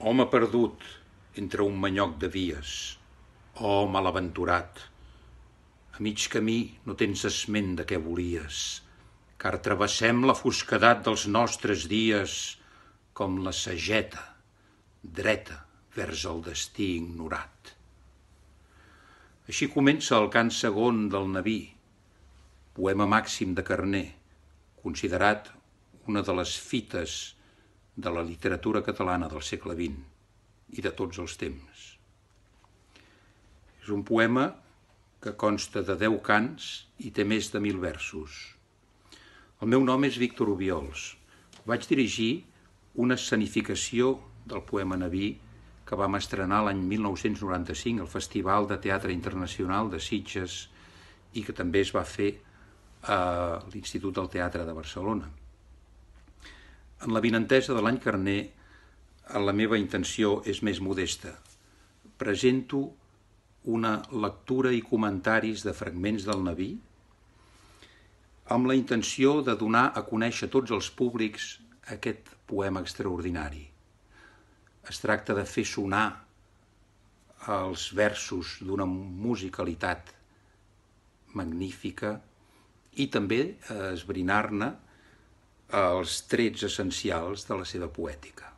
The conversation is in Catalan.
Home perdut entre un manyoc de vies, oh malaventurat, a mig camí no tens esment de què volies, car travessem la fosquedat dels nostres dies com la sageta, dreta vers el destí ignorat. Així comença el cant segon del Naví, poema màxim de Carner, considerat una de les fites de la literatura catalana del segle XX i de tots els temps. És un poema que consta de deu cants i té més de mil versos. El meu nom és Víctor Ubiols. Vaig dirigir una escenificació del poema Naví que vam estrenar l'any 1995 al Festival de Teatre Internacional de Sitges i que també es va fer a l'Institut del Teatre de Barcelona. En la vinentesa de l'any carner, la meva intenció és més modesta. Presento una lectura i comentaris de fragments del Naví amb la intenció de donar a conèixer a tots els públics aquest poema extraordinari. Es tracta de fer sonar els versos d'una musicalitat magnífica i també eh, esbrinar-ne eh, els trets essencials de la seva poètica.